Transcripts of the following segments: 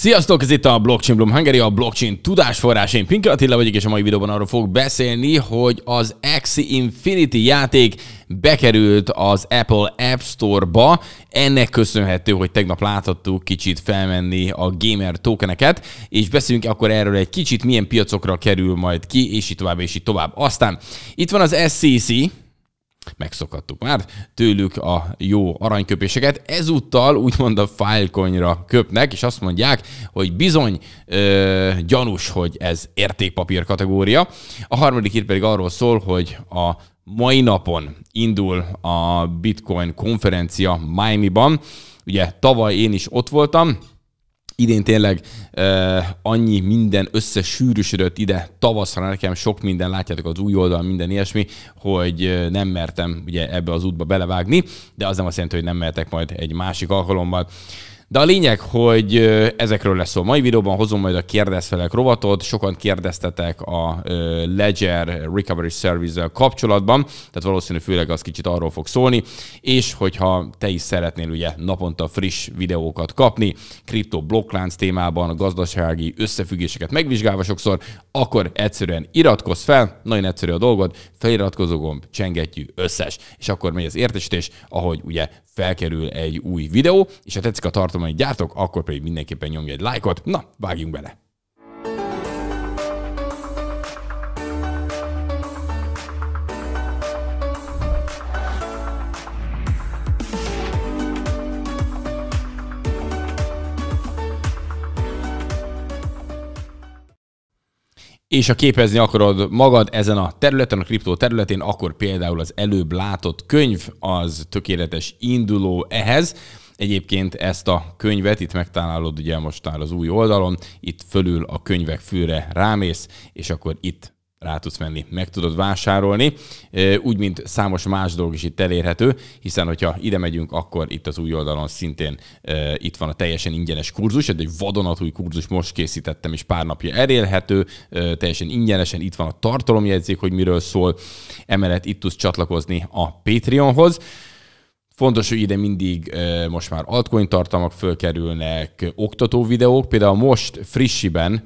Sziasztok, ez itt a Blockchain Bloom Hungary, a blockchain tudásforrás. Én Pinker Attila vagyok, és a mai videóban arról fogok beszélni, hogy az Axie Infinity játék bekerült az Apple App Store-ba. Ennek köszönhető, hogy tegnap láthattuk kicsit felmenni a gamer tokeneket, és beszélünk akkor erről egy kicsit, milyen piacokra kerül majd ki, és így tovább, és így tovább. Aztán itt van az SCC, megszokhattuk már tőlük a jó aranyköpéseket. Ezúttal úgymond a Filecoinra köpnek, és azt mondják, hogy bizony ö, gyanús, hogy ez értékpapír kategória. A harmadik hír pedig arról szól, hogy a mai napon indul a Bitcoin konferencia Miami-ban. Ugye tavaly én is ott voltam, idén tényleg uh, annyi minden összesűrűsödött ide tavaszra nekem, sok minden, látjátok az új oldal, minden ilyesmi, hogy nem mertem ugye ebbe az útba belevágni, de az nem azt jelenti, hogy nem mertek majd egy másik alkalommal. De a lényeg, hogy ezekről lesz szó. Mai videóban hozom majd a kérdezfelek rovatot, sokan kérdeztetek a Ledger Recovery service kapcsolatban, tehát valószínű főleg az kicsit arról fog szólni, és hogyha te is szeretnél ugye naponta friss videókat kapni, kripto blokklánc témában, gazdasági összefüggéseket megvizsgálva sokszor, akkor egyszerűen iratkozz fel, nagyon egyszerű a dolgod, feliratkozó gomb, csengettyű, összes, és akkor megy az értesítés, ahogy ugye felkerül egy új videó, és ha tetszik a tartalom, tartományt gyártok, akkor pedig mindenképpen nyomj egy lájkot. Na, vágjunk bele! és ha képezni akarod magad ezen a területen, a kriptó területén, akkor például az előbb látott könyv az tökéletes induló ehhez. Egyébként ezt a könyvet itt megtalálod ugye most már az új oldalon, itt fölül a könyvek fülre rámész, és akkor itt rá tudsz menni, meg tudod vásárolni, úgy, mint számos más dolog is itt elérhető, hiszen hogyha ide megyünk, akkor itt az új oldalon szintén itt van a teljesen ingyenes kurzus, egy vadonatúj kurzus most készítettem, és pár napja elérhető, teljesen ingyenesen itt van a tartalomjegyzék, hogy miről szól, emellett itt tudsz csatlakozni a Patreonhoz, Fontos, hogy ide mindig most már altcoin tartalmak fölkerülnek, oktató videók. Például most frissiben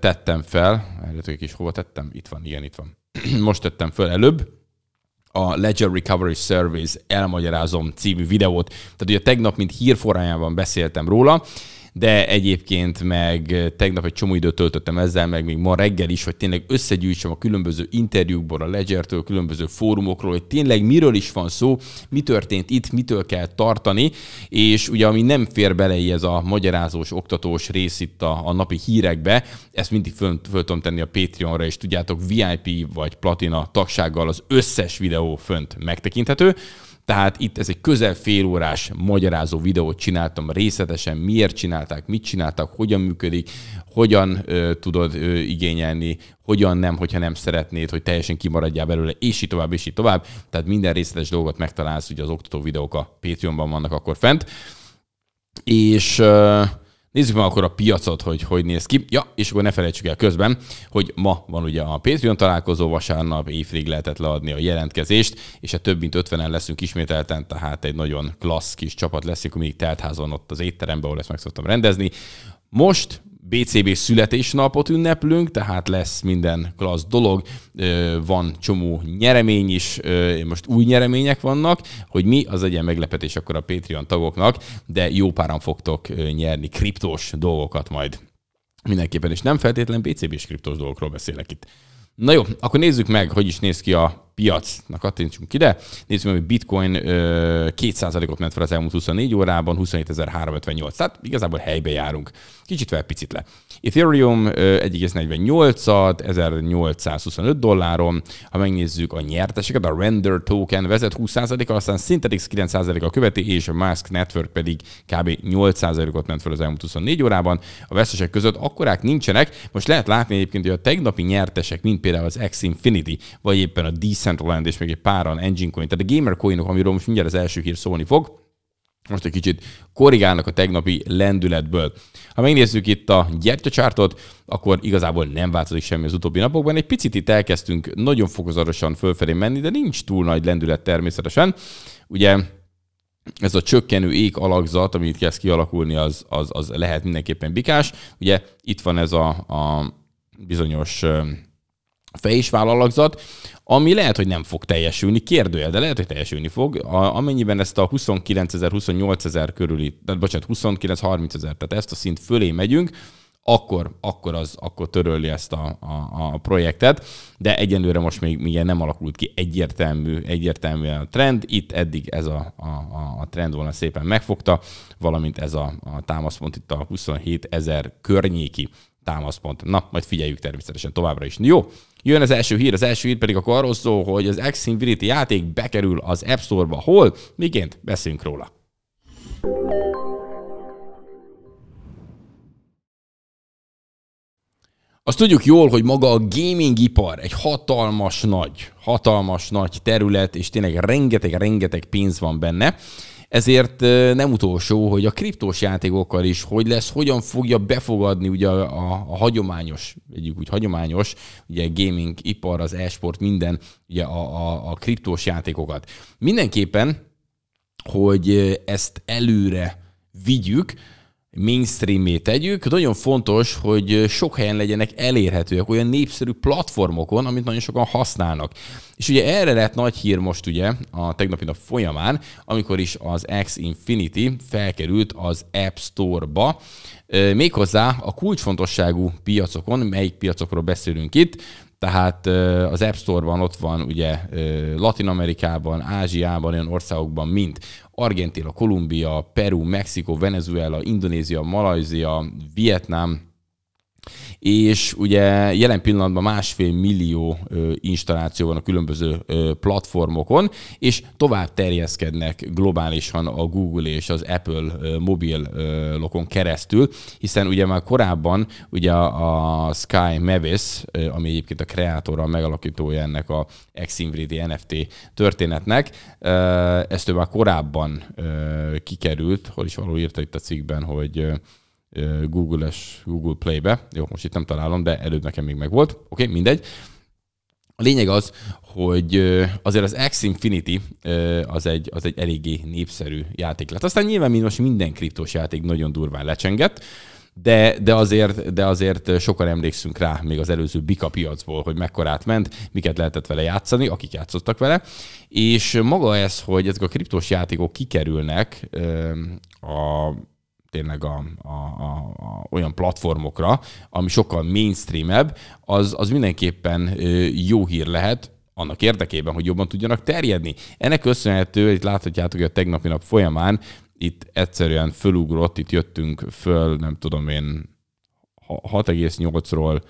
tettem fel, eljöttök is hova tettem? Itt van, igen, itt van. most tettem föl előbb, a Ledger Recovery Service elmagyarázom című videót. Tehát ugye tegnap, mint hírforrájában beszéltem róla, de egyébként meg tegnap egy csomó időt töltöttem ezzel, meg még ma reggel is, hogy tényleg összegyűjtsem a különböző interjúkból, a Ledgertől, a különböző fórumokról, hogy tényleg miről is van szó, mi történt itt, mitől kell tartani, és ugye ami nem fér bele ez a magyarázós, oktatós rész itt a, a napi hírekbe, ezt mindig föl, föl tudom tenni a Patreonra, és tudjátok, VIP vagy Platina tagsággal az összes videó fönt megtekinthető. Tehát itt ez egy közel fél órás magyarázó videót csináltam részletesen, miért csinálták, mit csináltak, hogyan működik, hogyan ö, tudod ö, igényelni, hogyan nem, hogyha nem szeretnéd, hogy teljesen kimaradjál belőle, és így tovább, és így tovább. Tehát minden részletes dolgot megtalálsz, ugye az oktató videók a Patreonban vannak akkor fent. És... Ö, Nézzük meg akkor a piacot, hogy hogy néz ki. Ja, és akkor ne felejtsük el közben, hogy ma van ugye a Patreon találkozó, vasárnap évfrig lehetett leadni a jelentkezést, és a több mint 50-en leszünk ismételten, tehát egy nagyon klassz kis csapat leszünk, amíg teltház van ott az étteremben, ahol ezt meg szoktam rendezni. Most BCB születésnapot ünneplünk, tehát lesz minden klassz dolog, van csomó nyeremény is, most új nyeremények vannak, hogy mi, az egyen meglepetés akkor a Patreon tagoknak, de jó páran fogtok nyerni kriptos dolgokat majd. Mindenképpen, és nem feltétlen BCB-s kriptos dolgokról beszélek itt. Na jó, akkor nézzük meg, hogy is néz ki a piacnak kattintsunk ide. Nézzük meg, hogy Bitcoin 2%-ot ment fel az elmúlt 24 órában, 27.358, tehát igazából helybe járunk. Kicsit fel, picit le. Ethereum 1,48-at, 1825 dolláron. Ha megnézzük a nyerteseket, a Render Token vezet 20 kal aztán Synthetix 9 kal követi, és a Mask Network pedig kb. 8%-ot ment fel az elmúlt 24 órában. A vesztesek között akkorák nincsenek. Most lehet látni egyébként, hogy a tegnapi nyertesek, mint például az X Infinity, vagy éppen a DC Decentraland és még egy páran Engine Coin, tehát a Gamer Coinok, amiről most mindjárt az első hír szólni fog, most egy kicsit korrigálnak a tegnapi lendületből. Ha megnézzük itt a gyertyacsártot, akkor igazából nem változik semmi az utóbbi napokban. Egy picit itt elkezdtünk nagyon fokozatosan fölfelé menni, de nincs túl nagy lendület természetesen. Ugye ez a csökkenő ék alakzat, ami itt kezd kialakulni, az, az, az lehet mindenképpen bikás. Ugye itt van ez a, a bizonyos fej és vállalakzat, ami lehet, hogy nem fog teljesülni, kérdője, de lehet, hogy teljesülni fog, a, amennyiben ezt a 29 ezer, 28 ezer körüli, tehát bocsánat, 29-30 ezer, tehát ezt a szint fölé megyünk, akkor, akkor, az, akkor törölli ezt a, a, a, projektet, de egyenlőre most még, még nem alakult ki egyértelmű, egyértelmű a trend. Itt eddig ez a, a, a trend volna szépen megfogta, valamint ez a, a támaszpont itt a 27 ezer környéki támaszpont. Na, majd figyeljük természetesen továbbra is. Jó, Jön az első hír, az első hír pedig akkor arról szól, hogy az x játék bekerül az App Store-ba. Hol? Miként? Beszéljünk róla. Azt tudjuk jól, hogy maga a gaming ipar egy hatalmas nagy, hatalmas nagy terület, és tényleg rengeteg-rengeteg pénz van benne. Ezért nem utolsó, hogy a kriptós játékokkal is hogy lesz, hogyan fogja befogadni ugye a, a, a hagyományos, egyik úgy hagyományos, ugye gaming ipar, az e-sport, minden ugye a, a, a kriptós játékokat. Mindenképpen, hogy ezt előre vigyük, mainstreamé tegyük. Nagyon fontos, hogy sok helyen legyenek elérhetőek, olyan népszerű platformokon, amit nagyon sokan használnak. És ugye erre lett nagy hír most ugye a tegnapi nap folyamán, amikor is az X Infinity felkerült az App Store-ba, méghozzá a kulcsfontosságú piacokon, melyik piacokról beszélünk itt, tehát az App Store-ban ott van ugye Latin Amerikában, Ázsiában, olyan országokban, mint Argentina, Kolumbia, Peru, Mexikó, Venezuela, Indonézia, Malajzia, Vietnám, és ugye jelen pillanatban másfél millió installáció van a különböző platformokon, és tovább terjeszkednek globálisan a Google és az Apple mobil lokon keresztül, hiszen ugye már korábban ugye a Sky Mavis, ami egyébként a kreátora, a megalakítója ennek a Xinfinity NFT történetnek, ezt ő már korábban kikerült, hol is való írta itt a cikkben, hogy Google-es Google Play-be. Jó, most itt nem találom, de előbb nekem még megvolt. Oké, okay, mindegy. A lényeg az, hogy azért az X Infinity az egy, az egy eléggé népszerű játék lett. Aztán nyilván mint most minden kriptós játék nagyon durván lecsengett, de, de, azért, de azért sokan emlékszünk rá még az előző Bika piacból, hogy mekkorát ment, miket lehetett vele játszani, akik játszottak vele. És maga ez, hogy ezek a kriptós játékok kikerülnek a tényleg a, a, a, a olyan platformokra, ami sokkal mainstreamebb, az, az mindenképpen jó hír lehet, annak érdekében, hogy jobban tudjanak terjedni. Ennek köszönhető, itt láthatjátok, hogy a tegnapi nap folyamán itt egyszerűen fölugrott, itt jöttünk föl, nem tudom én, 6,8-ról,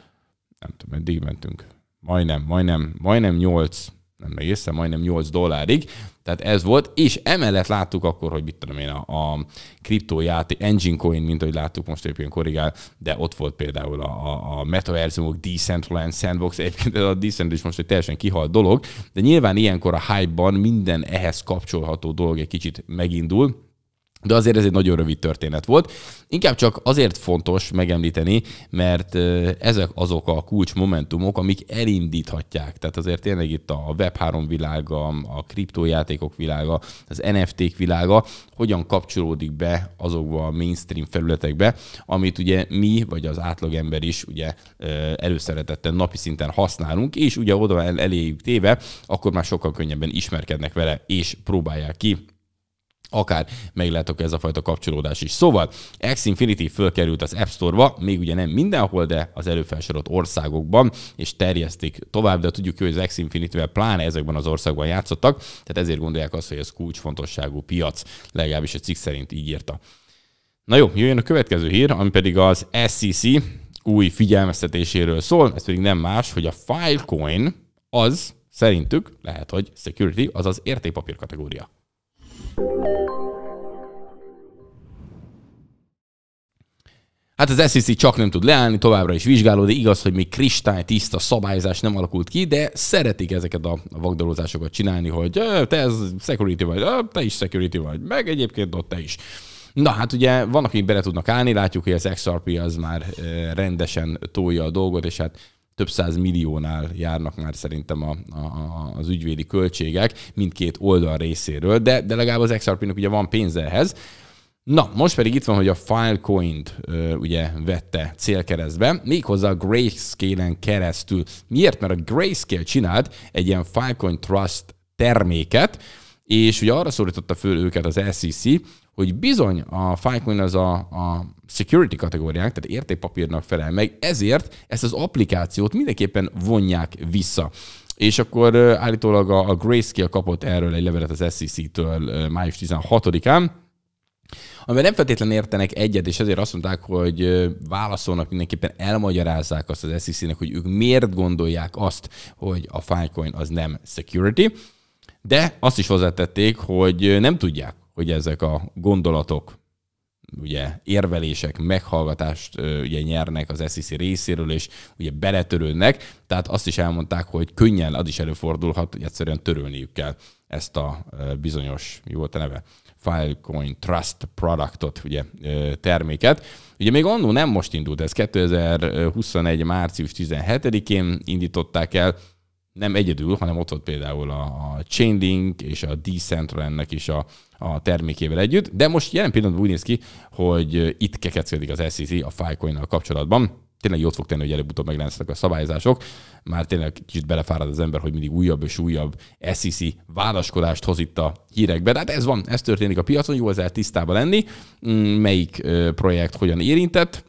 nem tudom, eddig mentünk, majdnem, majdnem, majdnem 8, nem egészen, majdnem 8 dollárig. Tehát ez volt, és emellett láttuk akkor, hogy mit tudom én, a, a kriptójáték, Engine Coin, mint ahogy láttuk most éppen korrigál, de ott volt például a, a, a metaverzumok, Decentraland Sandbox, egyébként a Decent is most egy teljesen kihalt dolog, de nyilván ilyenkor a hype-ban minden ehhez kapcsolható dolog egy kicsit megindul, de azért ez egy nagyon rövid történet volt. Inkább csak azért fontos megemlíteni, mert ezek azok a kulcs momentumok, amik elindíthatják. Tehát azért tényleg itt a Web3 világa, a kriptójátékok világa, az NFT-k világa hogyan kapcsolódik be azokba a mainstream felületekbe, amit ugye mi, vagy az átlagember is ugye előszeretetten napi szinten használunk, és ugye oda eléjük téve, akkor már sokkal könnyebben ismerkednek vele, és próbálják ki akár meglátok ez a fajta kapcsolódás is. Szóval X Infinity fölkerült az App Store-ba, még ugye nem mindenhol, de az előfelsorolt országokban, és terjesztik tovább, de tudjuk, hogy az X Infinity-vel pláne ezekben az országban játszottak, tehát ezért gondolják azt, hogy ez kulcsfontosságú piac, legalábbis a cikk szerint így írta. Na jó, jöjjön a következő hír, ami pedig az SEC új figyelmeztetéséről szól, ez pedig nem más, hogy a Filecoin az szerintük lehet, hogy security, azaz értékpapír kategória. Hát az SEC csak nem tud leállni, továbbra is vizsgálódik. Igaz, hogy még kristály tiszta szabályzás nem alakult ki, de szeretik ezeket a vagdalózásokat csinálni, hogy te ez security vagy, te is security vagy, meg egyébként ott te is. Na hát ugye van, akik bele tudnak állni, látjuk, hogy az XRP az már rendesen tolja a dolgot, és hát több száz milliónál járnak már szerintem a, a, a, az ügyvédi költségek mindkét oldal részéről, de, de legalább az XRP-nek ugye van pénze ehhez, Na, most pedig itt van, hogy a Filecoin-t ö, ugye vette célkeresztbe, méghozzá a Grayscale-en keresztül. Miért? Mert a Grayscale csinált egy ilyen Filecoin Trust terméket, és ugye arra szólította föl őket az SEC, hogy bizony a Filecoin az a, a security kategóriánk, tehát értékpapírnak felel meg, ezért ezt az applikációt mindenképpen vonják vissza. És akkor állítólag a, a Grayscale kapott erről egy levelet az SEC-től május 16-án, Amivel nem feltétlenül értenek egyet, és ezért azt mondták, hogy válaszolnak mindenképpen, elmagyarázzák azt az SEC-nek, hogy ők miért gondolják azt, hogy a Filecoin az nem security, de azt is hozzátették, hogy nem tudják, hogy ezek a gondolatok ugye érvelések, meghallgatást ugye nyernek az SEC részéről, és ugye beletörődnek, tehát azt is elmondták, hogy könnyen az is előfordulhat, hogy egyszerűen törölniük kell ezt a bizonyos, mi volt a neve? Filecoin Trust Productot, ugye terméket. Ugye még annó nem most indult, ez 2021. március 17-én indították el, nem egyedül, hanem ott volt például a, Chainlink és a Decentralandnek is a, a termékével együtt, de most jelen pillanatban úgy néz ki, hogy itt kekeckedik az SEC a Filecoin-nal kapcsolatban tényleg jót fog tenni, hogy előbb-utóbb meglenznek a szabályzások. Már tényleg kicsit belefárad az ember, hogy mindig újabb és újabb SEC válaszkodást hoz itt a hírekbe. De hát ez van, ez történik a piacon, jó ezzel tisztában lenni, mm, melyik projekt hogyan érintett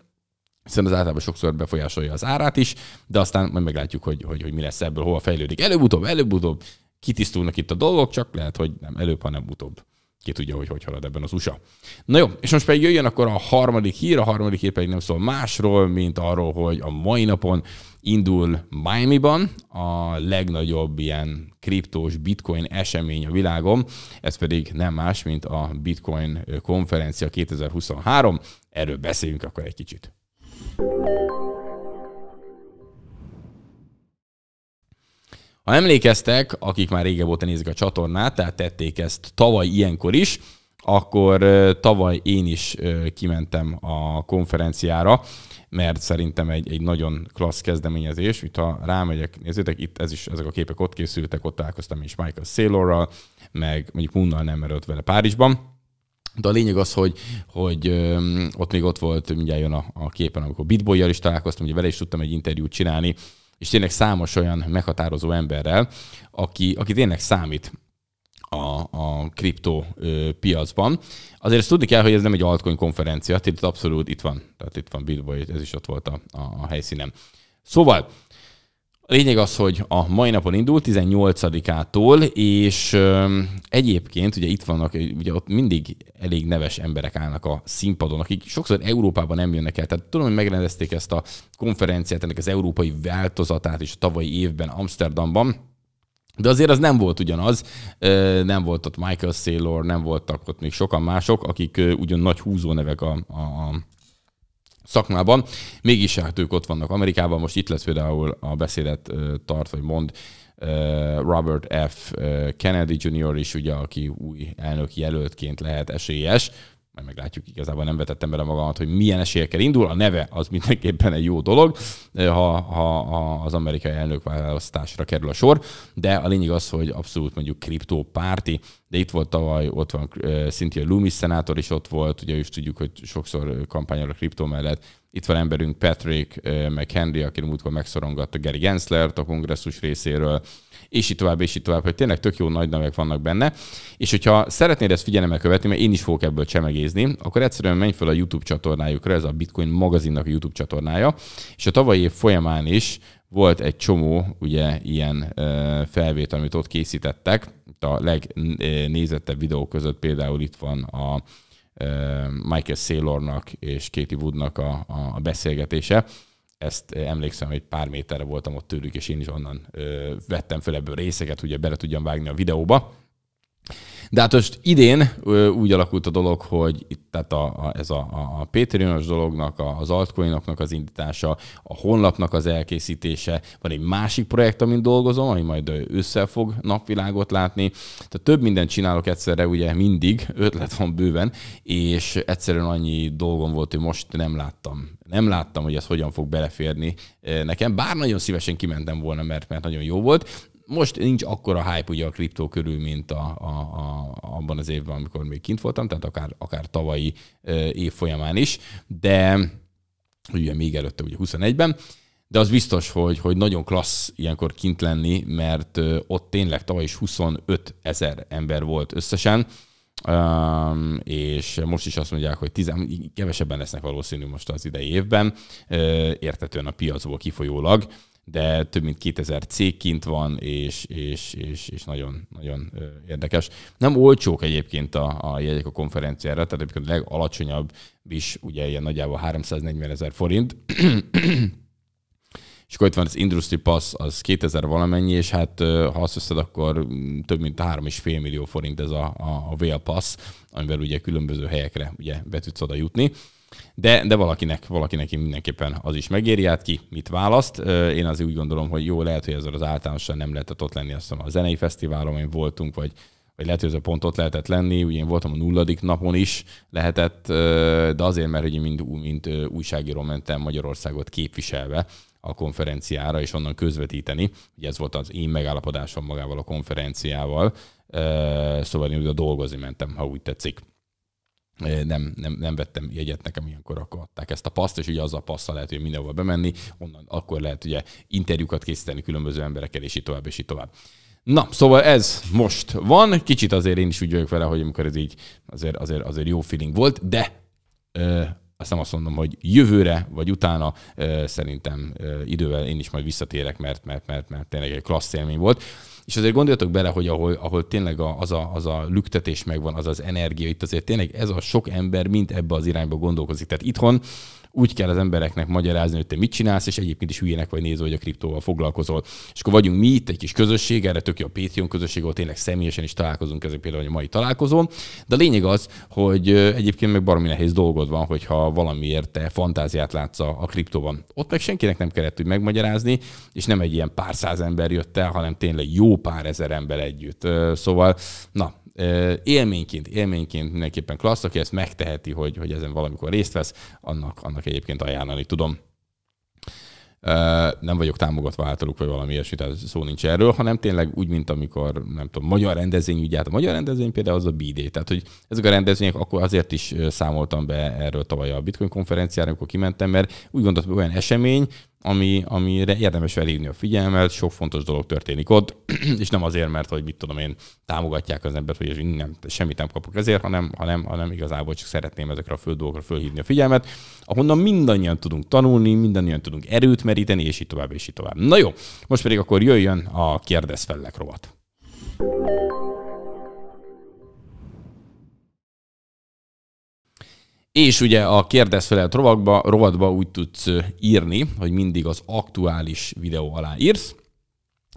hiszen az általában sokszor befolyásolja az árát is, de aztán majd meglátjuk, hogy, hogy, hogy mi lesz ebből, hova fejlődik. Előbb-utóbb, előbb-utóbb kitisztulnak itt a dolgok, csak lehet, hogy nem előbb, hanem utóbb ki tudja, hogy hogy halad ebben az USA. Na jó, és most pedig jöjjön akkor a harmadik hír, a harmadik hír pedig nem szól másról, mint arról, hogy a mai napon indul Miami-ban a legnagyobb ilyen kriptós bitcoin esemény a világon, ez pedig nem más, mint a Bitcoin konferencia 2023. Erről beszéljünk akkor egy kicsit. Ha emlékeztek, akik már régebb óta nézik a csatornát, tehát tették ezt tavaly ilyenkor is, akkor tavaly én is kimentem a konferenciára, mert szerintem egy, egy nagyon klassz kezdeményezés. Itt ha rámegyek, nézzétek, itt ez is, ezek a képek ott készültek, ott találkoztam is Michael Saylorral, meg mondjuk Munnal nem merült vele Párizsban. De a lényeg az, hogy, hogy ott még ott volt, mindjárt jön a, a képen, amikor Bitboyjal is találkoztam, ugye vele is tudtam egy interjút csinálni, és tényleg számos olyan meghatározó emberrel, aki, aki tényleg számít a, a kriptó ö, piacban. Azért ezt tudni kell, hogy ez nem egy altcoin konferencia, tehát itt abszolút itt van, tehát itt van Bitboy, ez is ott volt a, a, a helyszínen. Szóval, a lényeg az, hogy a mai napon indul, 18-ától, és egyébként ugye itt vannak, ugye ott mindig elég neves emberek állnak a színpadon, akik sokszor Európában nem jönnek el. Tehát tudom, hogy megrendezték ezt a konferenciát, ennek az európai változatát is a tavalyi évben Amsterdamban, de azért az nem volt ugyanaz, nem volt ott Michael Saylor, nem voltak ott még sokan mások, akik ugyan nagy húzó nevek a, a szakmában. Mégis hát ők ott vannak Amerikában, most itt lesz például a beszédet tart, vagy mond Robert F. Kennedy Jr. is, ugye, aki új elnök jelöltként lehet esélyes, majd meglátjuk, igazából nem vetettem bele magamat, hogy milyen esélyekkel indul. A neve az mindenképpen egy jó dolog, ha, ha, ha az amerikai elnökválasztásra kerül a sor, de a lényeg az, hogy abszolút mondjuk kriptópárti, de itt volt tavaly, ott van eh, Cynthia Loomis szenátor is ott volt, ugye is tudjuk, hogy sokszor kampányol a kriptó mellett. Itt van emberünk Patrick eh, McHenry, aki múltkor megszorongatta Gary Genslert a kongresszus részéről, és így tovább, és így tovább, hogy tényleg tök jó nagy nevek vannak benne. És hogyha szeretnéd ezt figyelemmel követni, mert én is fogok ebből csemegézni, akkor egyszerűen menj fel a YouTube csatornájukra, ez a Bitcoin magazinnak a YouTube csatornája, és a tavalyi év folyamán is volt egy csomó ugye ilyen felvétel, amit ott készítettek. A legnézettebb videók között például itt van a Michael Saylornak és Katie Woodnak a, a beszélgetése, ezt eh, emlékszem, hogy pár méterre voltam ott tőlük, és én is onnan ö, vettem fel ebből részeket, hogy bele tudjam vágni a videóba. De hát most idén úgy alakult a dolog, hogy itt, tehát a, a, ez a, a Patreon-os dolognak, az altcoinoknak az indítása, a honlapnak az elkészítése, van egy másik projekt, amin dolgozom, ami majd össze fog napvilágot látni. Tehát több mindent csinálok egyszerre, ugye mindig, ötlet van bőven, és egyszerűen annyi dolgom volt, hogy most nem láttam nem láttam, hogy ez hogyan fog beleférni eh, nekem, bár nagyon szívesen kimentem volna, mert, mert nagyon jó volt, most nincs akkora hype ugye a kriptó körül, mint a, a, a, abban az évben, amikor még kint voltam, tehát akár, akár tavalyi év folyamán is, de ugye még előtte, ugye 21-ben, de az biztos, hogy, hogy nagyon klassz ilyenkor kint lenni, mert ott tényleg tavaly is 25 ezer ember volt összesen, Um, és most is azt mondják, hogy tizen, kevesebben lesznek valószínű most az idei évben, uh, értetően a piacból kifolyólag, de több mint 2000 cég kint van, és, és, és, és nagyon, nagyon érdekes. Nem olcsók egyébként a, a jegyek a konferenciára, tehát a legalacsonyabb is, ugye ilyen nagyjából 340 ezer forint, és akkor itt van az Industry Pass, az 2000 valamennyi, és hát ha azt veszed, akkor több mint 3,5 millió forint ez a, a, a VL Pass, amivel ugye különböző helyekre ugye be tudsz oda jutni. De, de valakinek, valakinek mindenképpen az is megéri, át ki mit választ. Én azért úgy gondolom, hogy jó, lehet, hogy ezzel az általánosan nem lehetett ott lenni, aztán a zenei fesztiválon, amin voltunk, vagy vagy lehet, hogy ez a pont ott lehetett lenni, ugye én voltam a nulladik napon is, lehetett, de azért, mert hogy mind, mint újságíró mentem Magyarországot képviselve a konferenciára, és onnan közvetíteni, ugye ez volt az én megállapodásom magával a konferenciával, szóval én a dolgozni mentem, ha úgy tetszik nem, nem, nem vettem jegyet, nekem ilyenkor akkor adták ezt a paszt, és ugye az a passzal lehet, hogy mindenhova bemenni, onnan akkor lehet ugye interjúkat készíteni különböző emberekkel, és így tovább, és így tovább. Na, szóval ez most van. Kicsit azért én is úgy vagyok vele, hogy amikor ez így azért, azért, azért jó feeling volt, de ö, azt nem azt mondom, hogy jövőre vagy utána ö, szerintem ö, idővel én is majd visszatérek, mert, mert, mert, mert tényleg egy klassz élmény volt. És azért gondoljatok bele, hogy ahol, ahol tényleg a, az, a, az a lüktetés megvan, az az energia, itt azért tényleg ez a sok ember mind ebbe az irányba gondolkozik. Tehát itthon úgy kell az embereknek magyarázni, hogy te mit csinálsz, és egyébként is hülyének vagy néző, hogy a kriptóval foglalkozol. És akkor vagyunk mi itt egy kis közösség, erre tök jó a Patreon közösség, ahol tényleg személyesen is találkozunk, ezek például a mai találkozón. De a lényeg az, hogy egyébként meg baromi nehéz dolgod van, hogyha valamiért te fantáziát látsz a kriptóban. Ott meg senkinek nem kellett úgy megmagyarázni, és nem egy ilyen pár száz ember jött el, hanem tényleg jó pár ezer ember együtt. Szóval, na, élményként, élményként mindenképpen klassz, aki ezt megteheti, hogy, hogy ezen valamikor részt vesz, annak, annak egyébként ajánlani tudom. Nem vagyok támogatva általuk, vagy valami ilyesmi, tehát szó nincs erről, hanem tényleg úgy, mint amikor, nem tudom, magyar rendezvény hát A magyar rendezvény például az a BD. Tehát, hogy ezek a rendezvények, akkor azért is számoltam be erről tavaly a Bitcoin konferenciára, amikor kimentem, mert úgy gondoltam, hogy olyan esemény, ami, amire érdemes felhívni a figyelmet, sok fontos dolog történik ott, és nem azért, mert hogy mit tudom én, támogatják az embert, hogy nem, semmit nem kapok ezért, hanem, hanem, hanem igazából csak szeretném ezekre a föld dolgokra fölhívni a figyelmet, ahonnan mindannyian tudunk tanulni, mindannyian tudunk erőt meríteni, és így tovább, és így tovább. Na jó, most pedig akkor jöjjön a kérdezfellek rovat. És ugye a kérdez felelt rovatba, rovatba úgy tudsz írni, hogy mindig az aktuális videó alá írsz.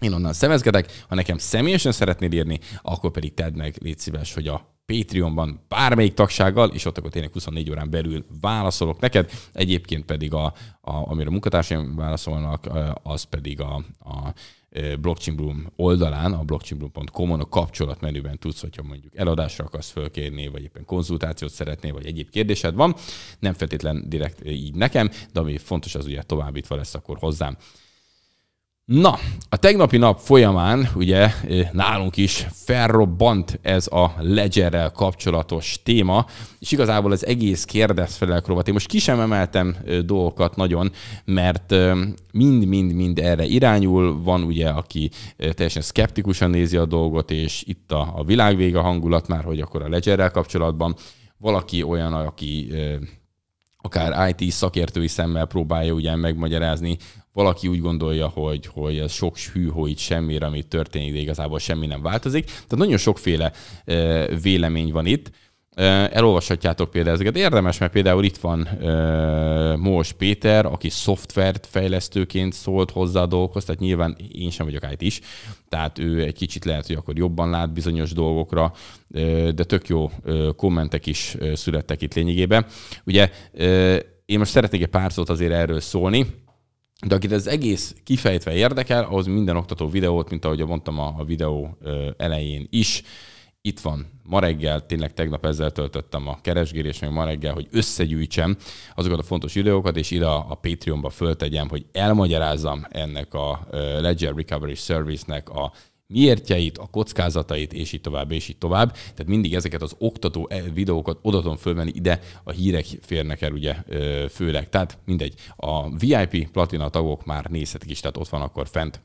Én onnan szemezgetek, ha nekem személyesen szeretnéd írni, akkor pedig tedd meg, légy szíves, hogy a Patreonban bármelyik tagsággal, és ott akkor tényleg 24 órán belül válaszolok neked. Egyébként pedig, a, a, amire a munkatársaim válaszolnak, az pedig a, a Blockchain Bloom oldalán, a blockchainbloom.com-on a menüben tudsz, hogyha mondjuk eladásra akarsz fölkérni, vagy éppen konzultációt szeretnél, vagy egyéb kérdésed van. Nem feltétlen direkt így nekem, de ami fontos, az ugye továbbítva lesz akkor hozzám. Na, a tegnapi nap folyamán ugye eh, nálunk is felrobbant ez a ledgerrel kapcsolatos téma, és igazából az egész kérdezfelelek rovat. Én most ki sem emeltem eh, dolgokat nagyon, mert mind-mind-mind eh, erre irányul. Van ugye, aki teljesen szkeptikusan nézi a dolgot, és itt a, a világvége hangulat már, hogy akkor a ledgerrel kapcsolatban. Valaki olyan, aki akár IT szakértői szemmel próbálja ugye megmagyarázni valaki úgy gondolja, hogy, hogy ez sok hűhó itt semmire, ami történik, de igazából semmi nem változik. Tehát nagyon sokféle vélemény van itt. Elolvashatjátok például ezeket. Érdemes, mert például itt van Mós Péter, aki szoftvert fejlesztőként szólt hozzá a dolgokhoz, tehát nyilván én sem vagyok it is, tehát ő egy kicsit lehet, hogy akkor jobban lát bizonyos dolgokra, de tök jó kommentek is születtek itt lényegében. Ugye én most szeretnék egy pár szót azért erről szólni, de akit ez egész kifejtve érdekel, ahhoz minden oktató videót, mint ahogy mondtam a, a videó elején is, itt van. Ma reggel, tényleg tegnap ezzel töltöttem a keresgélés, meg ma reggel, hogy összegyűjtsem azokat a fontos videókat, és ide a Patreonba föltegyem, hogy elmagyarázzam ennek a Ledger Recovery Service-nek a miértjeit, a kockázatait, és így tovább, és így tovább. Tehát mindig ezeket az oktató eh, videókat oda tudom fölvenni, ide a hírek férnek el ugye főleg. Tehát mindegy, a VIP platina tagok már nézhetik is, tehát ott van akkor fent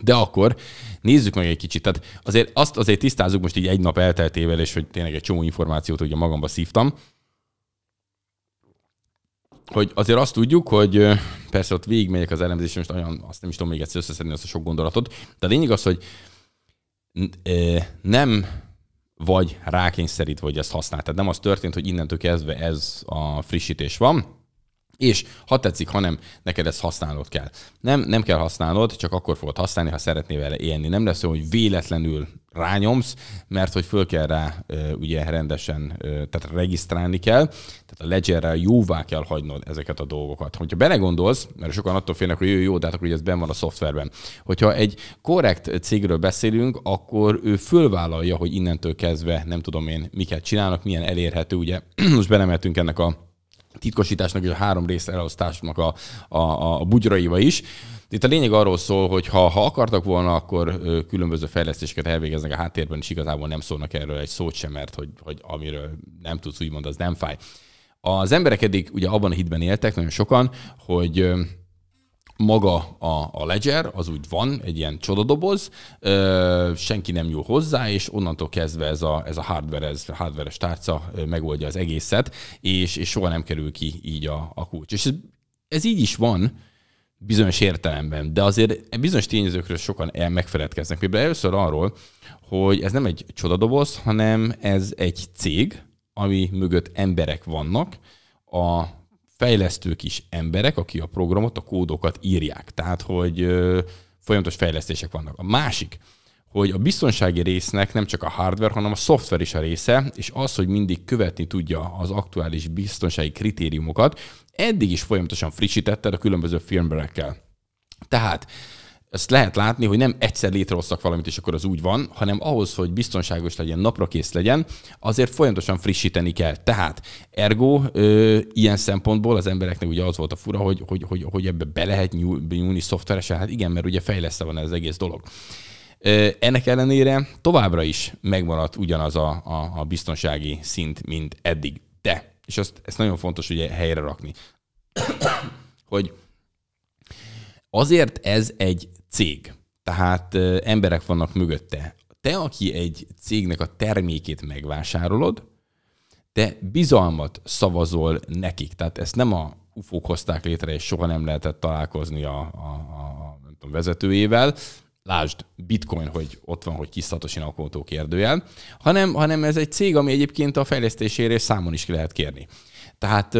de akkor nézzük meg egy kicsit. Tehát azért azt azért tisztázunk most így egy nap elteltével, és hogy tényleg egy csomó információt ugye magamba szívtam, hogy azért azt tudjuk, hogy persze ott végigmegyek az elemzésen, most olyan, azt nem is tudom még egyszer összeszedni azt a sok gondolatot, de a lényeg az, hogy nem vagy rákényszerítve, hogy ezt használ. nem az történt, hogy innentől kezdve ez a frissítés van, és ha tetszik, hanem neked ezt használnod kell. Nem, nem kell használnod, csak akkor fogod használni, ha szeretnél vele élni. Nem lesz olyan, hogy véletlenül rányomsz, mert hogy föl kell rá ugye rendesen, tehát regisztrálni kell, tehát a ledgerrel jóvá kell hagynod ezeket a dolgokat. Hogyha belegondolsz, mert sokan attól félnek, hogy jó, jó, de hát akkor ugye ez ben van a szoftverben. Hogyha egy korrekt cégről beszélünk, akkor ő fölvállalja, hogy innentől kezdve nem tudom én miket csinálnak, milyen elérhető, ugye most belemeltünk ennek a titkosításnak és a három rész elosztásnak a, a, a bugyraiba is. Itt a lényeg arról szól, hogy ha, ha akartak volna, akkor különböző fejlesztéseket elvégeznek a háttérben, és igazából nem szólnak erről egy szót sem, mert hogy, hogy amiről nem tudsz, úgymond az nem fáj. Az emberek eddig ugye abban a hitben éltek, nagyon sokan, hogy maga a, a ledger, az úgy van, egy ilyen csodadoboz, ö, senki nem nyúl hozzá, és onnantól kezdve ez a, ez a hardware, ez a hardveres tárca megoldja az egészet, és, és soha nem kerül ki így a, a kulcs. És ez, ez így is van, bizonyos értelemben, de azért bizonyos tényezőkről sokan el megfeledkeznek. Például először arról, hogy ez nem egy csodadoboz, hanem ez egy cég, ami mögött emberek vannak, a fejlesztők is emberek, akik a programot, a kódokat írják. Tehát, hogy folyamatos fejlesztések vannak. A másik, hogy a biztonsági résznek nem csak a hardware, hanem a szoftver is a része, és az, hogy mindig követni tudja az aktuális biztonsági kritériumokat, eddig is folyamatosan frissítetted a különböző firmware Tehát ezt lehet látni, hogy nem egyszer létrehoztak valamit, és akkor az úgy van, hanem ahhoz, hogy biztonságos legyen, naprakész legyen, azért folyamatosan frissíteni kell. Tehát ergo ö, ilyen szempontból az embereknek ugye az volt a fura, hogy, hogy, hogy, hogy ebbe be lehet nyúl, nyúlni szoftveresen, hát igen, mert ugye fejleszte van ez az egész dolog. Ö, ennek ellenére továbbra is megmaradt ugyanaz a, a, a biztonsági szint, mint eddig. De, és azt, ezt nagyon fontos ugye helyre rakni, hogy azért ez egy cég, tehát emberek vannak mögötte. Te, aki egy cégnek a termékét megvásárolod, te bizalmat szavazol nekik. Tehát ezt nem a ufók hozták létre, és soha nem lehetett találkozni a, a, a nem tudom, vezetőjével, lásd bitcoin, hogy ott van, hogy kis Satoshi kérdőjel, hanem, hanem ez egy cég, ami egyébként a fejlesztésére számon is ki lehet kérni. Tehát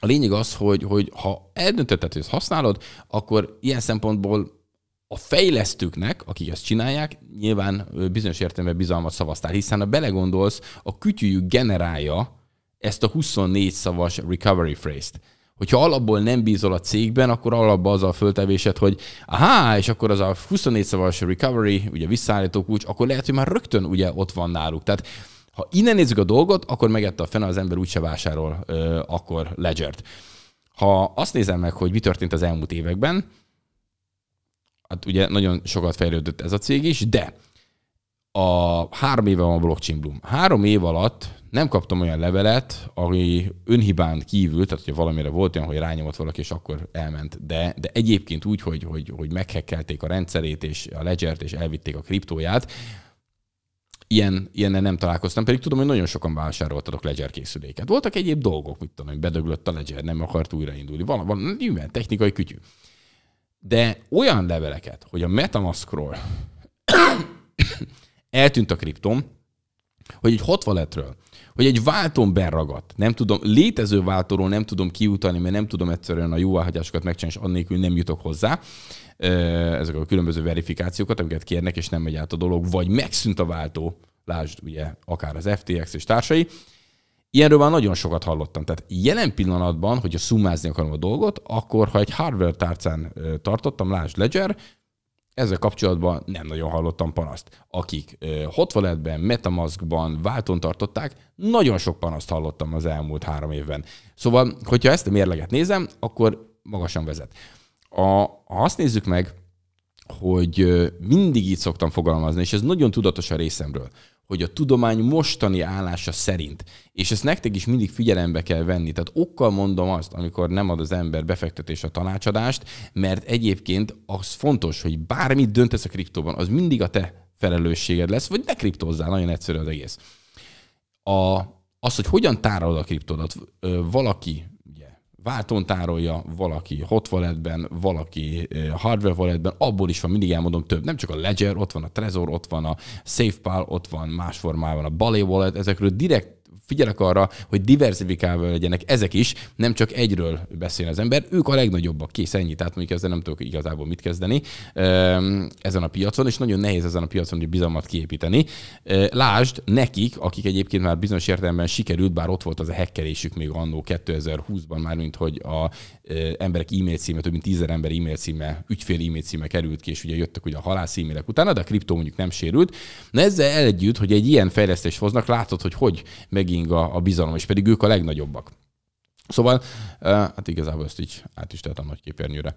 a lényeg az, hogy, hogy ha eldöntötted, hogy ezt használod, akkor ilyen szempontból a fejlesztőknek, akik ezt csinálják, nyilván bizonyos értelemben bizalmat szavaztál, hiszen ha belegondolsz, a kütyűjük generálja ezt a 24 szavas recovery phrase-t. Hogyha alapból nem bízol a cégben, akkor alapban az a föltevésed, hogy aha, és akkor az a 24 szavas recovery, ugye visszaállító kulcs, akkor lehet, hogy már rögtön ugye ott van náluk. Tehát ha innen nézzük a dolgot, akkor megette a fene az ember úgyse vásárol ö, akkor ledgert. Ha azt nézem meg, hogy mi történt az elmúlt években, hát ugye nagyon sokat fejlődött ez a cég is, de a három éve van a blockchain bloom. Három év alatt nem kaptam olyan levelet, ami önhibán kívül, tehát hogyha valamire volt olyan, hogy rányomott valaki, és akkor elment, de, de egyébként úgy, hogy, hogy, hogy meghekkelték a rendszerét, és a ledgert, és elvitték a kriptóját, ilyen, ilyennel nem találkoztam, pedig tudom, hogy nagyon sokan vásároltatok Ledger készüléket. Voltak egyéb dolgok, mit tudom, hogy bedöglött a Ledger, nem akart újraindulni. Van, van nyilván technikai kütyű. De olyan leveleket, hogy a Metamaskról eltűnt a kriptom, hogy egy hotvaletről, hogy egy váltón beragadt, nem tudom, létező váltóról nem tudom kiutalni, mert nem tudom egyszerűen a jóváhagyásokat megcsinálni, és annélkül nem jutok hozzá ezek a különböző verifikációkat, amiket kérnek, és nem megy át a dolog, vagy megszűnt a váltó, lásd ugye akár az FTX és társai. Ilyenről már nagyon sokat hallottam. Tehát jelen pillanatban, hogyha szumázni akarom a dolgot, akkor ha egy hardware tárcán tartottam, lásd Ledger, ezzel kapcsolatban nem nagyon hallottam panaszt. Akik Hotwalletben, Metamaskban válton tartották, nagyon sok panaszt hallottam az elmúlt három évben. Szóval, hogyha ezt a mérleget nézem, akkor magasan vezet a, ha azt nézzük meg, hogy mindig így szoktam fogalmazni, és ez nagyon tudatos a részemről, hogy a tudomány mostani állása szerint, és ezt nektek is mindig figyelembe kell venni, tehát okkal mondom azt, amikor nem ad az ember befektetés a tanácsadást, mert egyébként az fontos, hogy bármit döntesz a kriptóban, az mindig a te felelősséged lesz, vagy ne kriptózzál, nagyon egyszerű az egész. A, az, hogy hogyan tárolod a kriptódat, valaki váltón tárolja, valaki hot walletben, valaki eh, hardware walletben, abból is van, mindig elmondom több, nem csak a Ledger, ott van a Trezor, ott van a SafePal, ott van más formában a Ballet wallet, ezekről direkt figyelek arra, hogy diversifikálva legyenek ezek is, nem csak egyről beszél az ember, ők a legnagyobbak, kész ennyi, tehát mondjuk ezzel nem tudok igazából mit kezdeni ehm, ezen a piacon, és nagyon nehéz ezen a piacon hogy bizalmat kiépíteni. Ehm, lásd nekik, akik egyébként már bizonyos értelemben sikerült, bár ott volt az a hackerésük még annó 2020-ban, már mint hogy a ehm, emberek e-mail címe, több mint tízer ember e-mail címe, ügyfél e-mail címe került ki, és ugye jöttek ugye a halász e-mailek utána, de a kriptó mondjuk nem sérült. Na ezzel együtt, hogy egy ilyen fejlesztést hoznak, látod, hogy hogy megint marketing, a, a bizalom, és pedig ők a legnagyobbak. Szóval, eh, hát igazából ezt így át is tettem nagy képernyőre.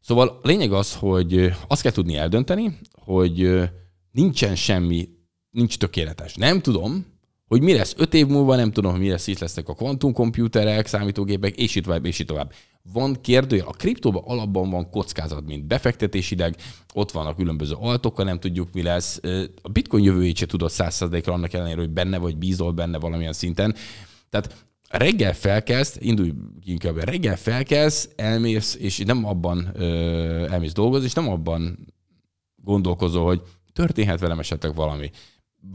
Szóval a lényeg az, hogy eh, azt kell tudni eldönteni, hogy eh, nincsen semmi, nincs tökéletes. Nem tudom, hogy mi lesz öt év múlva, nem tudom, hogy mi lesz, itt lesznek a kvantumkomputerek, számítógépek, és itt tovább, és itt tovább van kérdője. A kriptóban alapban van kockázat, mint befektetésileg, ott van a különböző altokkal, nem tudjuk mi lesz. A bitcoin jövőjét se tudod százszerzékra annak ellenére, hogy benne vagy bízol benne valamilyen szinten. Tehát reggel felkelsz, indulj inkább, reggel felkelsz, elmész, és nem abban ö, elmész dolgozni, és nem abban gondolkozol, hogy történhet velem esetleg valami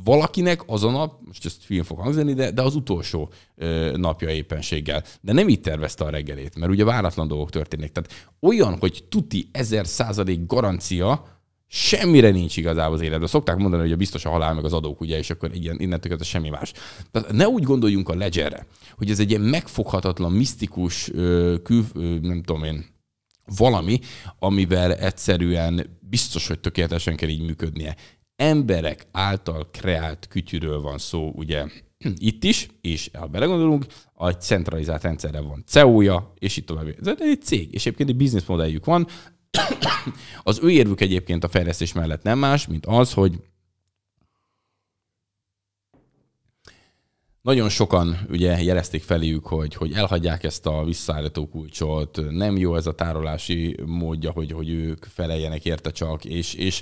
valakinek az a nap, most ezt hülyén fog hangzani, de, de az utolsó ö, napja éppenséggel. De nem így tervezte a reggelét, mert ugye váratlan dolgok történnek. Tehát olyan, hogy tuti ezer százalék garancia, semmire nincs igazából az életben. Szokták mondani, hogy a biztos a halál, meg az adók, ugye, és akkor ilyen, innentől kezdve semmi más. Tehát ne úgy gondoljunk a ledgerre, hogy ez egy ilyen megfoghatatlan, misztikus, ö, kül, ö, nem tudom én, valami, amivel egyszerűen biztos, hogy tökéletesen kell így működnie emberek által kreált kütyűről van szó, ugye itt is, és ha belegondolunk, a centralizált rendszerre van CEO-ja, és itt tovább. Ez egy cég, és egyébként egy business modelljük van. az ő érvük egyébként a fejlesztés mellett nem más, mint az, hogy Nagyon sokan ugye jelezték feléjük, hogy, hogy elhagyják ezt a visszaállító kulcsot, nem jó ez a tárolási módja, hogy, hogy ők feleljenek érte csak, és, és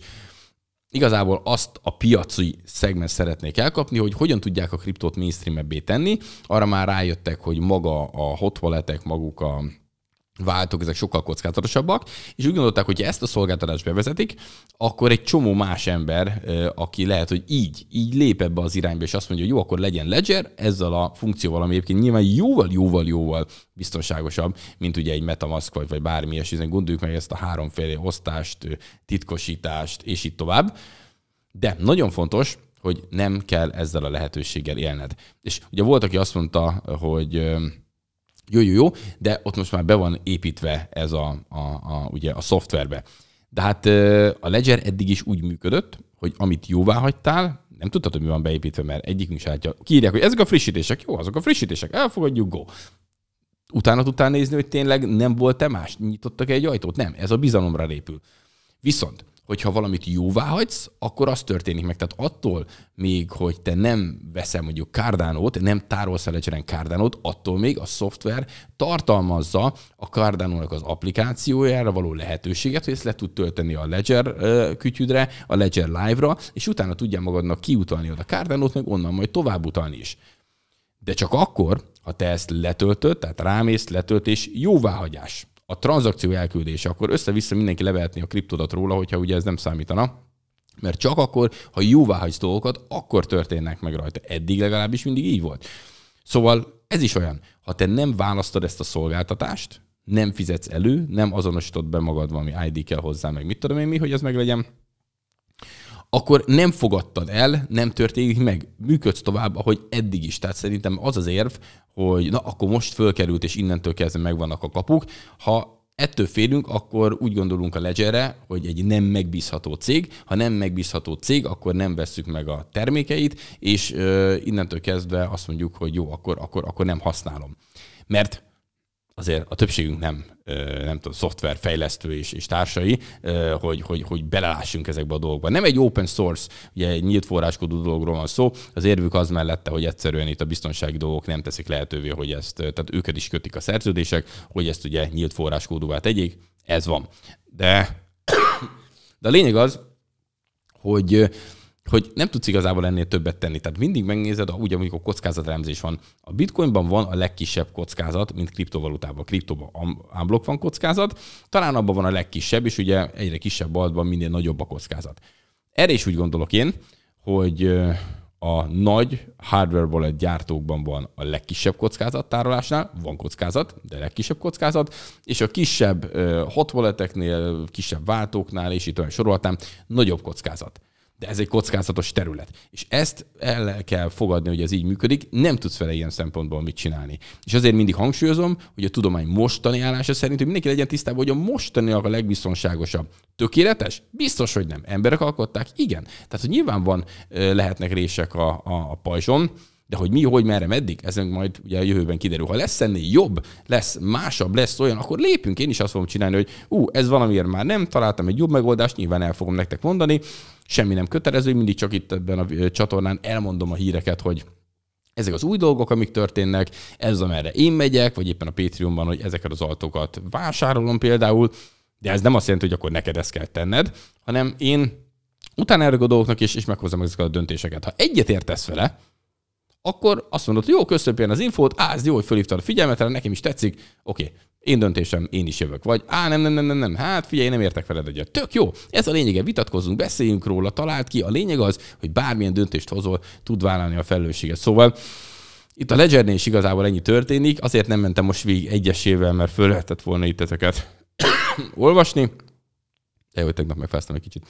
igazából azt a piaci szegmens szeretnék elkapni, hogy hogyan tudják a kriptót mainstreamebbé tenni. Arra már rájöttek, hogy maga a hot walletek, maguk a váltók, ezek sokkal kockázatosabbak, és úgy gondolták, hogy ha ezt a szolgáltatást bevezetik, akkor egy csomó más ember, aki lehet, hogy így, így lép ebbe az irányba, és azt mondja, hogy jó, akkor legyen Ledger ezzel a funkcióval, ami egyébként nyilván jóval, jóval, jóval biztonságosabb, mint ugye egy Metamask vagy, vagy bármi ilyesmi. Gondoljuk meg ezt a háromféle osztást, titkosítást, és így tovább. De nagyon fontos, hogy nem kell ezzel a lehetőséggel élned. És ugye volt, aki azt mondta, hogy jó, jó, jó, de ott most már be van építve ez a, a, a, ugye a szoftverbe. De hát a Ledger eddig is úgy működött, hogy amit jóvá hagytál, nem tudtad, hogy mi van beépítve, mert egyikünk se látja. Kiírják, hogy ezek a frissítések, jó, azok a frissítések, elfogadjuk, go. Utána tudtál nézni, hogy tényleg nem volt-e más? Nyitottak egy ajtót? Nem, ez a bizalomra répül. Viszont hogyha valamit jóvá hagysz, akkor az történik meg. Tehát attól még, hogy te nem veszel mondjuk kárdánót, nem tárolsz el kárdánót, attól még a szoftver tartalmazza a kárdánónak az applikációjára való lehetőséget, hogy ezt le tud tölteni a Ledger kütyüdre, a Ledger Live-ra, és utána tudja magadnak kiutalni oda kárdánót, meg onnan majd tovább utalni is. De csak akkor, ha te ezt letöltöd, tehát rámész, letöltés, jóváhagyás a tranzakció elküldése, akkor össze-vissza mindenki levehetné a kriptodat róla, hogyha ugye ez nem számítana. Mert csak akkor, ha jóvá hagysz dolgokat, akkor történnek meg rajta. Eddig legalábbis mindig így volt. Szóval ez is olyan, ha te nem választod ezt a szolgáltatást, nem fizetsz elő, nem azonosítod be magad valami ID kell hozzá, meg mit tudom én mi, hogy ez meg legyen, akkor nem fogadtad el, nem történik meg. Működsz tovább, ahogy eddig is. Tehát szerintem az az érv, hogy na, akkor most fölkerült, és innentől kezdve megvannak a kapuk. Ha ettől félünk, akkor úgy gondolunk a Ledgerre, hogy egy nem megbízható cég, ha nem megbízható cég, akkor nem vesszük meg a termékeit, és ö, innentől kezdve azt mondjuk, hogy jó, akkor, akkor, akkor nem használom. Mert azért a többségünk nem, nem tudom, szoftverfejlesztő és, és társai, hogy, hogy, hogy belelássunk ezekbe a dolgokba. Nem egy open source, ugye egy nyílt forráskodó dologról van szó, az érvük az mellette, hogy egyszerűen itt a biztonsági dolgok nem teszik lehetővé, hogy ezt, tehát őket is kötik a szerződések, hogy ezt ugye nyílt forráskódúvá tegyék, ez van. De, de a lényeg az, hogy hogy nem tudsz igazából ennél többet tenni. Tehát mindig megnézed, úgy, amikor kockázatelemzés van. A bitcoinban van a legkisebb kockázat, mint kriptovalutában. Kriptóban unblock van kockázat, talán abban van a legkisebb, és ugye egyre kisebb altban minél nagyobb a kockázat. Erre is úgy gondolok én, hogy a nagy hardware wallet gyártókban van a legkisebb kockázat tárolásnál, van kockázat, de legkisebb kockázat, és a kisebb hot kisebb váltóknál, és itt olyan sorolhatnám, nagyobb kockázat de ez egy kockázatos terület. És ezt el kell fogadni, hogy ez így működik, nem tudsz vele ilyen szempontból mit csinálni. És azért mindig hangsúlyozom, hogy a tudomány mostani állása szerint, hogy mindenki legyen tisztában, hogy a mostani a legbiztonságosabb. Tökéletes? Biztos, hogy nem. Emberek alkották? Igen. Tehát, hogy nyilván van, lehetnek rések a, a, a pajzson, de hogy mi, hogy, merre, meddig, ez majd ugye a jövőben kiderül. Ha lesz ennél jobb, lesz másabb, lesz olyan, akkor lépünk. Én is azt fogom csinálni, hogy ú, ez valamiért már nem, találtam egy jobb megoldást, nyilván el fogom nektek mondani. Semmi nem kötelező, mindig csak itt ebben a csatornán elmondom a híreket, hogy ezek az új dolgok, amik történnek, ez amerre én megyek, vagy éppen a Patreonban, hogy ezeket az altokat vásárolom például, de ez nem azt jelenti, hogy akkor neked ezt kell tenned, hanem én utána erre dolgoknak és, és meghozom ezeket a döntéseket. Ha egyet értesz vele, akkor azt mondod, hogy jó, köszönöm az infót, á, ez jó, hogy fölhívtad a figyelmet, erre hát nekem is tetszik, oké, okay. én döntésem, én is jövök. Vagy, á, nem, nem, nem, nem, nem, hát figyelj, nem értek veled egyet. Tök jó, ez a lényege, vitatkozunk, beszéljünk róla, talált ki. A lényeg az, hogy bármilyen döntést hozol, tud vállalni a felelősséget. Szóval itt a Ledgernél is igazából ennyi történik, azért nem mentem most végig egyesével, mert föl lehetett volna itt ezeket olvasni. De jó, tegnap megfáztam egy kicsit.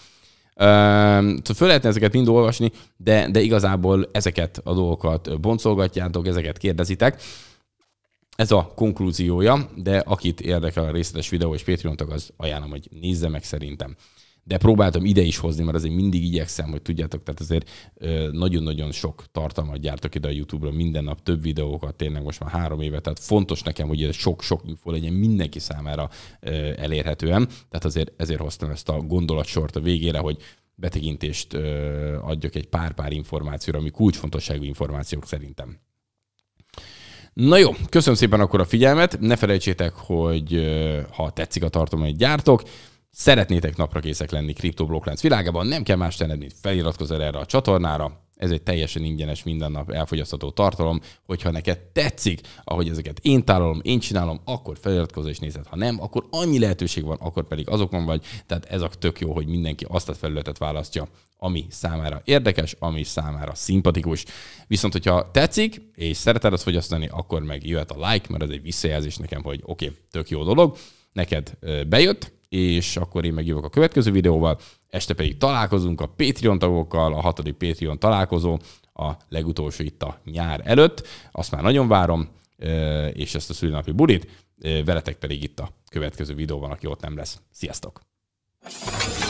Szóval föl lehetne ezeket mind olvasni, de, de igazából ezeket a dolgokat boncolgatjátok, ezeket kérdezitek. Ez a konklúziója, de akit érdekel a részletes videó és Patreon tag, az ajánlom, hogy nézze meg szerintem de próbáltam ide is hozni, mert azért mindig igyekszem, hogy tudjátok, tehát azért nagyon-nagyon sok tartalmat gyártok ide a YouTube-ra, minden nap több videókat, tényleg most már három éve, tehát fontos nekem, hogy sok-sok info legyen mindenki számára elérhetően, tehát azért ezért hoztam ezt a gondolatsort a végére, hogy betekintést adjak egy pár-pár információra, ami kulcsfontosságú információk szerintem. Na jó, köszönöm szépen akkor a figyelmet. Ne felejtsétek, hogy ha tetszik a tartalom, hogy gyártok, szeretnétek napra készek lenni kriptoblokklánc világában, nem kell más tenned, mint feliratkozol erre a csatornára. Ez egy teljesen ingyenes, minden nap elfogyasztható tartalom. Hogyha neked tetszik, ahogy ezeket én tárolom, én csinálom, akkor feliratkozz és nézed. Ha nem, akkor annyi lehetőség van, akkor pedig azokon vagy. Tehát ez a tök jó, hogy mindenki azt a felületet választja, ami számára érdekes, ami számára szimpatikus. Viszont, hogyha tetszik, és szereted azt fogyasztani, akkor meg jöhet a like, mert ez egy visszajelzés nekem, hogy oké, okay, tök jó dolog, neked bejött, és akkor én megjövök a következő videóval. Este pedig találkozunk a Patreon tagokkal, a hatodik Patreon találkozó, a legutolsó itt a nyár előtt. Azt már nagyon várom, és ezt a szülinapi budit Veletek pedig itt a következő videóban, aki ott nem lesz. Sziasztok!